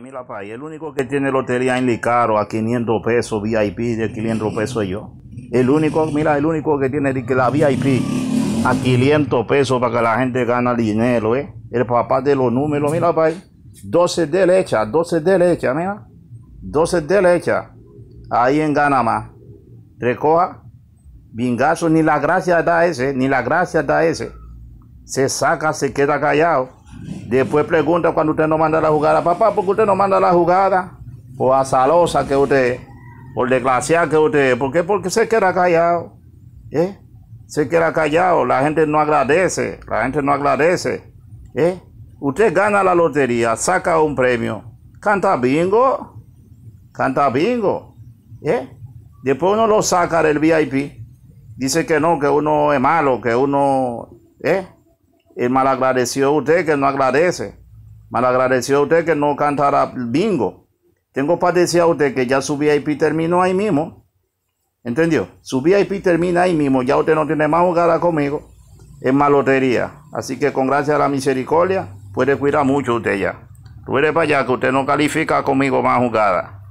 Mira, el único que tiene lotería en Licaro a 500 pesos VIP de 500 pesos yo. El único, mira, el único que tiene la VIP a 500 pesos para que la gente gane dinero, ¿eh? El papá de los números, mira, pa, 12 de leche, 12 de leche, mira. 12 de leche. Ahí en Ganamá. Recoja. Vingazo, ni la gracia da ese, ni la gracia da ese. Se saca, se queda callado. Después pregunta cuando usted no manda la jugada, papá, ¿por qué usted no manda la jugada? Por salosa que usted, por desgraciada que usted, ¿por qué? Porque se queda callado. ¿eh? Se queda callado, la gente no agradece, la gente no agradece. ¿eh? Usted gana la lotería, saca un premio, canta bingo, canta bingo. ¿eh? Después uno lo saca del VIP, dice que no, que uno es malo, que uno... ¿eh? El malagradeció usted que no agradece. Malagradeció usted que no cantará bingo. Tengo para decir a usted que ya su VIP terminó ahí mismo. ¿Entendió? Su VIP termina ahí mismo. Ya usted no tiene más jugada conmigo. Es malotería. Así que con gracia a la misericordia puede cuidar mucho usted ya. Tú eres para allá que usted no califica conmigo más jugada.